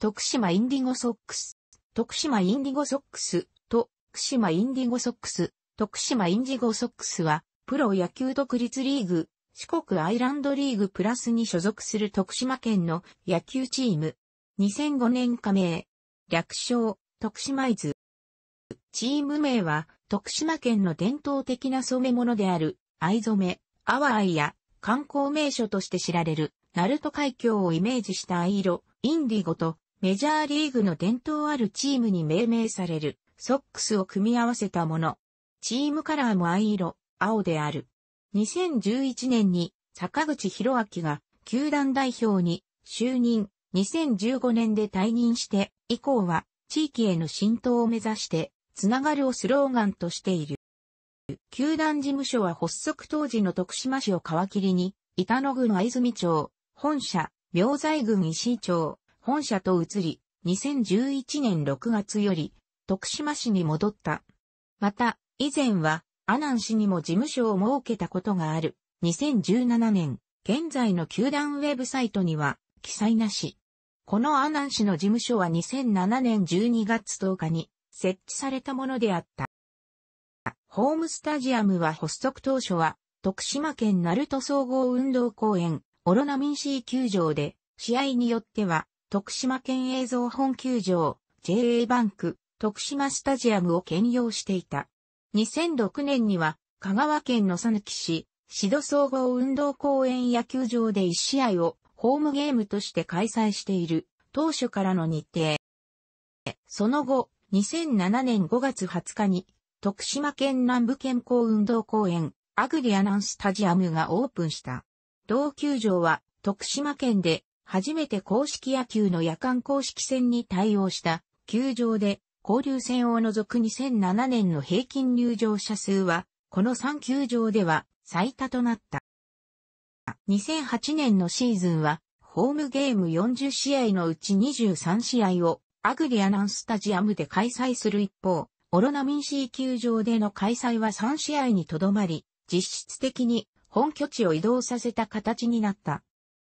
徳島インディゴソックス、徳島インディゴソックス、と、徳島インディゴソックス、徳島インディゴソックスは、プロ野球独立リーグ、四国アイランドリーグプラスに所属する徳島県の野球チーム。2005年加盟。略称、徳島イズ。チーム名は、徳島県の伝統的な染め物である、藍染め、阿波藍や、観光名所として知られる、鳴門海峡をイメージした藍色、インディゴと、メジャーリーグの伝統あるチームに命名されるソックスを組み合わせたもの。チームカラーも藍色、青である。2011年に坂口博明が球団代表に就任、2015年で退任して以降は地域への浸透を目指してつながるをスローガンとしている。球団事務所は発足当時の徳島市を皮切りに、板野郡藍住町、本社、明財郡石井町、本社と移り、2011年6月より、徳島市に戻った。また、以前は、阿南市にも事務所を設けたことがある。2017年、現在の球団ウェブサイトには、記載なし。この阿南市の事務所は2007年12月10日に設置されたものであった。ホームスタジアムは発足当初は、徳島県鳴門総合運動公園、オロナミン C 球場で、試合によっては、徳島県映像本球場、JA バンク、徳島スタジアムを兼用していた。2006年には、香川県の佐抜市、シド総合運動公園野球場で1試合をホームゲームとして開催している、当初からの日程。その後、2007年5月20日に、徳島県南部健康運動公園、アグリアナンスタジアムがオープンした。同球場は、徳島県で初めて公式野球の夜間公式戦に対応した球場で交流戦を除く2007年の平均入場者数は、この3球場では最多となった。2008年のシーズンは、ホームゲーム40試合のうち23試合をアグリアナンスタジアムで開催する一方、オロナミンシー球場での開催は3試合にとどまり、実質的に本拠地を移動させた形になった。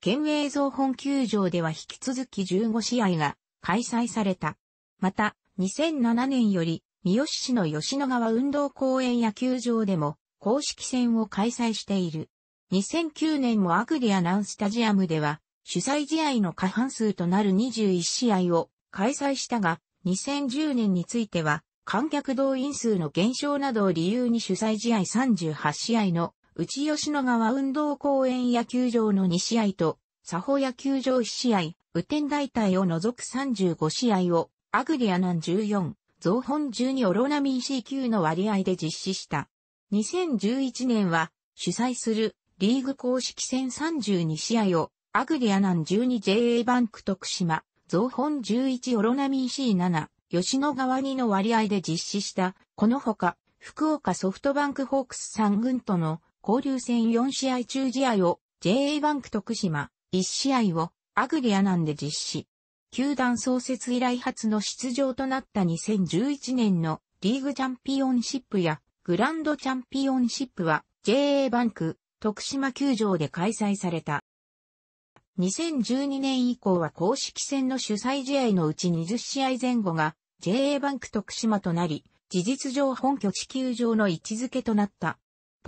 県営造本球場では引き続き15試合が開催された。また、2007年より、三好市の吉野川運動公園野球場でも公式戦を開催している。2009年もアグリアナウンスタジアムでは、主催試合の過半数となる21試合を開催したが、2010年については、観客動員数の減少などを理由に主催試合38試合の内吉野川運動公園野球場の2試合と、佐保野球場1試合、雨天大隊を除く35試合を、アグリアナン14、増本12オロナミン c 級の割合で実施した。2011年は、主催するリーグ公式戦32試合を、アグリアナン 12JA バンク徳島、増本11オロナミン c 7吉野川2の割合で実施した、このほか、福岡ソフトバンクホークス3軍との交流戦4試合中試合を JA バンク徳島、1試合をアグリアナンで実施。球団創設以来初の出場となった2011年のリーグチャンピオンシップやグランドチャンピオンシップは JA バンク徳島球場で開催された。2012年以降は公式戦の主催試合のうち20試合前後が JA バンク徳島となり、事実上本拠地球場の位置づけとなった。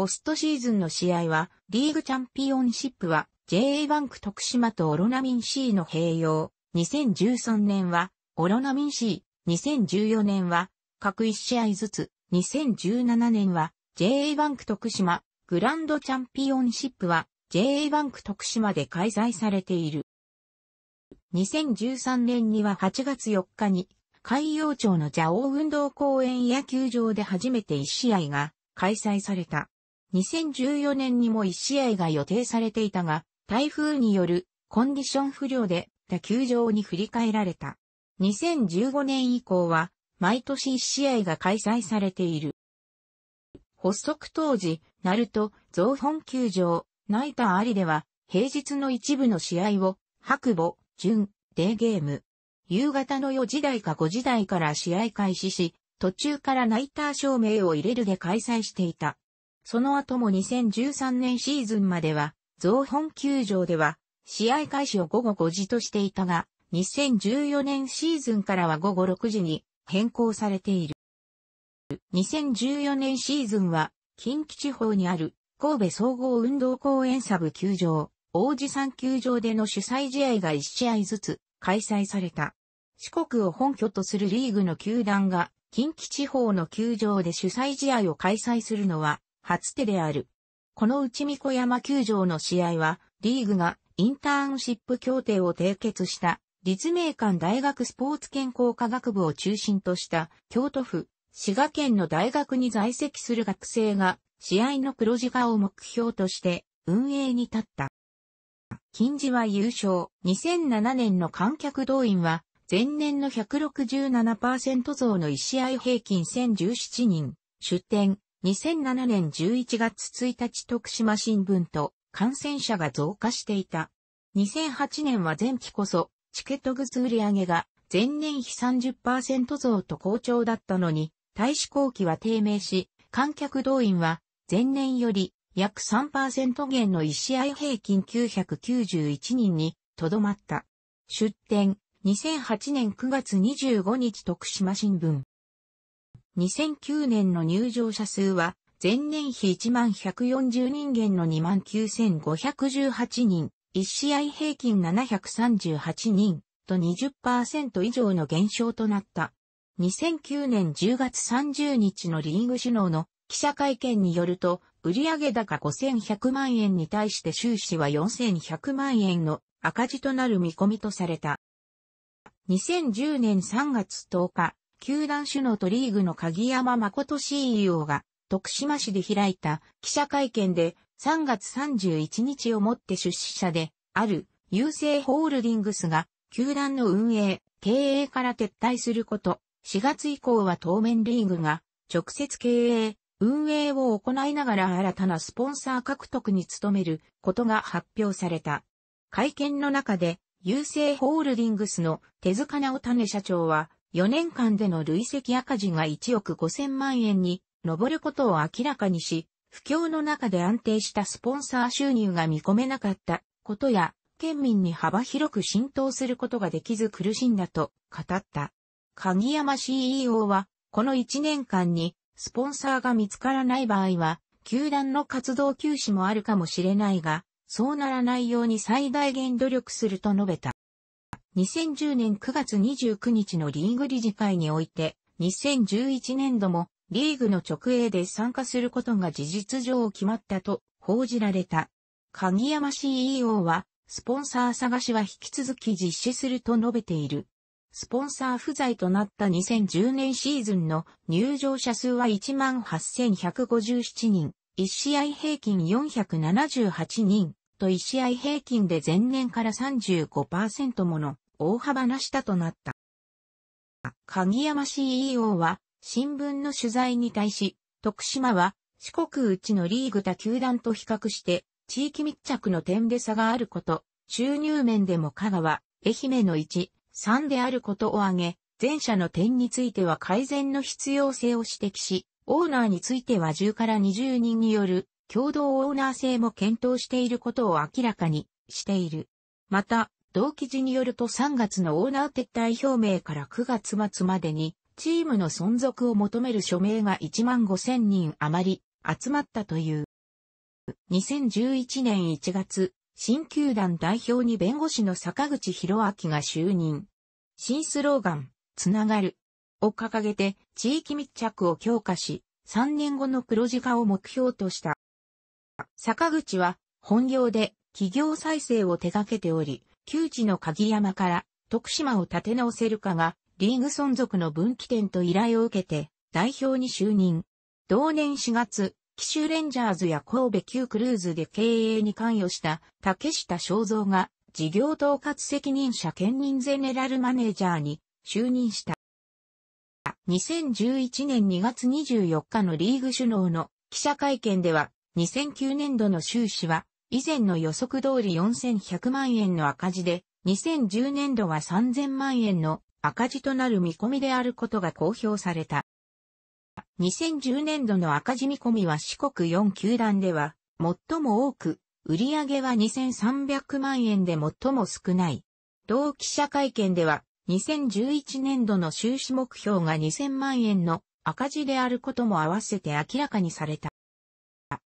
ポストシーズンの試合は、リーグチャンピオンシップは、JA バンク徳島とオロナミン C の併用。2013年は、オロナミン C。2014年は、各1試合ずつ。2017年は、JA バンク徳島。グランドチャンピオンシップは、JA バンク徳島で開催されている。2013年には8月4日に、海洋町の蛇王運動公園野球場で初めて1試合が開催された。2014年にも1試合が予定されていたが、台風によるコンディション不良で他球場に振り替えられた。2015年以降は毎年1試合が開催されている。発足当時、ナルト、増本球場、ナイターありでは、平日の一部の試合を、白母、準、デーゲーム。夕方の4時台か5時台から試合開始し、途中からナイター照明を入れるで開催していた。その後も2013年シーズンまでは、増本球場では、試合開始を午後5時としていたが、2014年シーズンからは午後6時に変更されている。2014年シーズンは、近畿地方にある神戸総合運動公園サブ球場、王子山球場での主催試合が1試合ずつ開催された。四国を本拠とするリーグの球団が近畿地方の球場で主催試合を開催するのは初手である。この内巫子山球場の試合は、リーグがインターンシップ協定を締結した立命館大学スポーツ健康科学部を中心とした京都府、滋賀県の大学に在籍する学生が試合の黒字化を目標として運営に立った。近次は優勝。2007年の観客動員は前年の167%増の1試合平均1017人、出店、2007年11月1日徳島新聞と感染者が増加していた。2008年は前期こそチケットグズ売り上げが前年比30%増と好調だったのに、大志後期は低迷し、観客動員は前年より約3%減の1試合平均991人にとどまった。出展、2008年9月25日徳島新聞。2009年の入場者数は、前年比1140人減の29,518人、1試合平均738人と20%以上の減少となった。2009年10月30日のリーグ首脳の記者会見によると、売上高5100万円に対して収支は4100万円の赤字となる見込みとされた。2010年3月10日、球団首脳とリーグの鍵山誠 CEO が、徳島市で開いた記者会見で、3月31日をもって出資者で、ある、郵政ホールディングスが、球団の運営、経営から撤退すること、4月以降は当面リーグが、直接経営、運営を行いながら新たなスポンサー獲得に努めることが発表された。会見の中で、郵政ホールディングスの手塚直種社長は、4年間での累積赤字が1億5000万円に上ることを明らかにし、不況の中で安定したスポンサー収入が見込めなかったことや、県民に幅広く浸透することができず苦しんだと語った。鍵山 CEO は、この1年間にスポンサーが見つからない場合は、球団の活動休止もあるかもしれないが、そうならないように最大限努力すると述べた。2010年9月29日のリーグ理事会において、2011年度もリーグの直営で参加することが事実上決まったと報じられた。鍵山 CEO は、スポンサー探しは引き続き実施すると述べている。スポンサー不在となった2010年シーズンの入場者数は18,157人、1試合平均478人、ト1試合平均で前年から35%もの大幅な下となった。鍵山 CEO は新聞の取材に対し、徳島は四国うちのリーグ他球団と比較して地域密着の点で差があること、収入面でも香川、愛媛の1、3であることを挙げ、前者の点については改善の必要性を指摘し、オーナーについては10から20人による共同オーナー制も検討していることを明らかにしている。また、同記事によると3月のオーナー撤退表明から9月末までに、チームの存続を求める署名が1万5000人余り集まったという。2011年1月、新球団代表に弁護士の坂口博明が就任。新スローガン、つながる。を掲げて地域密着を強化し、3年後の黒字化を目標とした。坂口は本業で企業再生を手掛けており、旧知の鍵山から徳島を立て直せるかがリーグ存続の分岐点と依頼を受けて代表に就任。同年4月、紀州レンジャーズや神戸旧クルーズで経営に関与した竹下正造が事業統括責任者兼任ゼネラルマネージャーに就任した。2011年2月24日のリーグ首脳の記者会見では2009年度の収支は、以前の予測通り4100万円の赤字で、2010年度は3000万円の赤字となる見込みであることが公表された。2010年度の赤字見込みは四国4球団では最も多く、売上は2300万円で最も少ない。同記者会見では、2011年度の収支目標が2000万円の赤字であることも合わせて明らかにされた。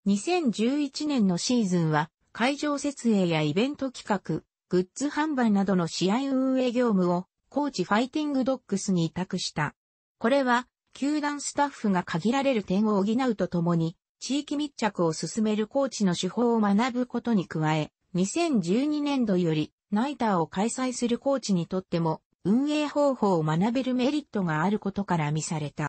2011年のシーズンは、会場設営やイベント企画、グッズ販売などの試合運営業務を、コーチファイティングドッグスに委託した。これは、球団スタッフが限られる点を補うとともに、地域密着を進めるコーチの手法を学ぶことに加え、2012年度よりナイターを開催するコーチにとっても運営方法を学べるメリットがあることから見された。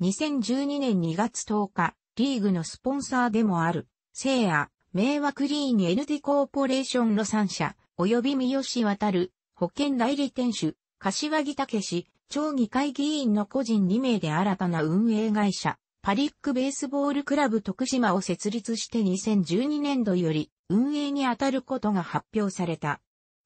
2012年2月10日、リーグのスポンサーでもある、聖夜、名和クリーン ND コーポレーションの3社、及び三好渡る、保険代理店主、柏木武氏、町議会議員の個人2名で新たな運営会社、パリックベースボールクラブ徳島を設立して2012年度より運営に当たることが発表された。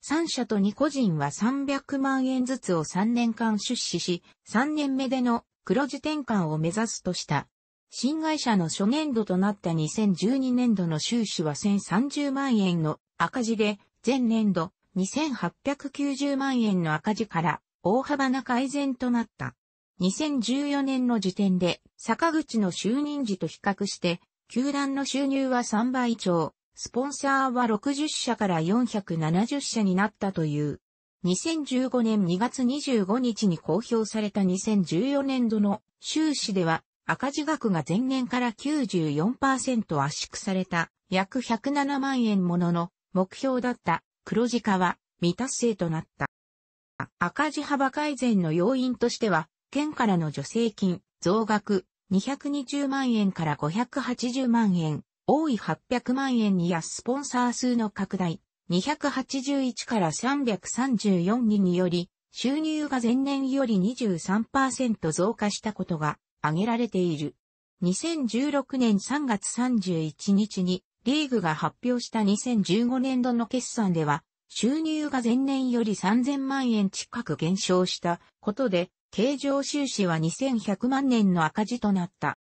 3社と2個人は300万円ずつを3年間出資し、3年目での黒字転換を目指すとした。新会社の初年度となった2012年度の収支は1030万円の赤字で、前年度2890万円の赤字から大幅な改善となった。2014年の時点で坂口の就任時と比較して、球団の収入は3倍超、スポンサーは60社から470社になったという。2015年2月25日に公表された2014年度の収支では赤字額が前年から94%圧縮された約107万円ものの目標だった黒字化は未達成となった。赤字幅改善の要因としては、県からの助成金増額220万円から580万円、多い800万円にやスポンサー数の拡大281から334ににより、収入が前年より23%増加したことが挙げられている。2016年3月31日にリーグが発表した2015年度の決算では、収入が前年より3000万円近く減少したことで、経常収支は2100万年の赤字となった。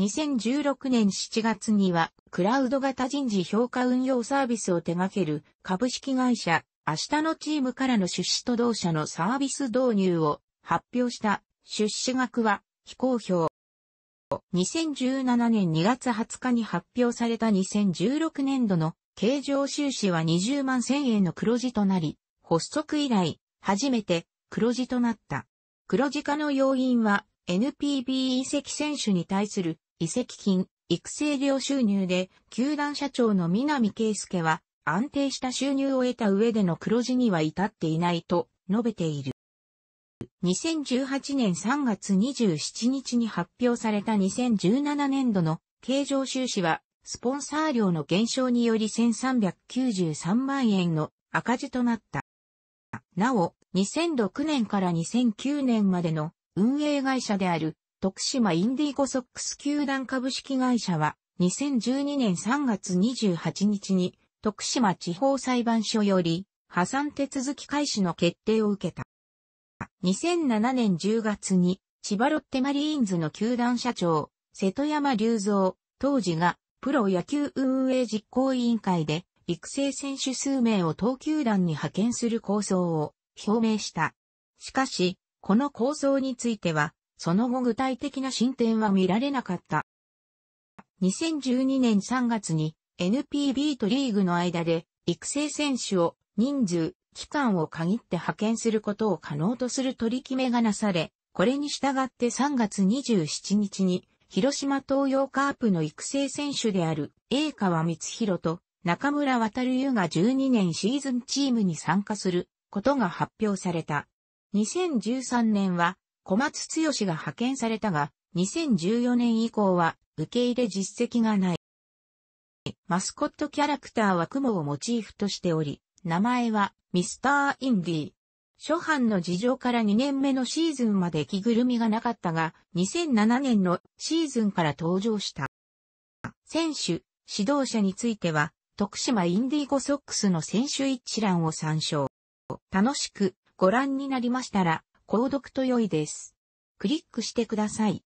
2016年7月には、クラウド型人事評価運用サービスを手掛ける株式会社、明日のチームからの出資と同社のサービス導入を発表した出資額は非公表。2017年2月20日に発表された2016年度の経常収支は20万1000円の黒字となり、発足以来、初めて黒字となった。黒字化の要因は NPB 移籍選手に対する移籍金、育成料収入で、球団社長の南圭介は安定した収入を得た上での黒字には至っていないと述べている。2018年3月27日に発表された2017年度の経常収支は、スポンサー料の減少により1393万円の赤字となった。なお、2006年から2009年までの運営会社である徳島インディーゴソックス球団株式会社は2012年3月28日に徳島地方裁判所より破産手続き開始の決定を受けた。2007年10月に、千葉ロッテマリーンズの球団社長、瀬戸山隆三、当時が、プロ野球運営実行委員会で、育成選手数名を当球団に派遣する構想を表明した。しかし、この構想については、その後具体的な進展は見られなかった。2012年3月に NPB とリーグの間で育成選手を人数、期間を限って派遣することを可能とする取り決めがなされ、これに従って3月27日に、広島東洋カープの育成選手である、栄川光弘と中村渡優が12年シーズンチームに参加することが発表された。2013年は小松剛が派遣されたが、2014年以降は受け入れ実績がない。マスコットキャラクターは雲をモチーフとしており、名前はミスター・インディ。初版の事情から2年目のシーズンまで着ぐるみがなかったが、2007年のシーズンから登場した。選手、指導者については、徳島インディーゴソックスの選手一覧を参照。楽しくご覧になりましたら、購読と良いです。クリックしてください。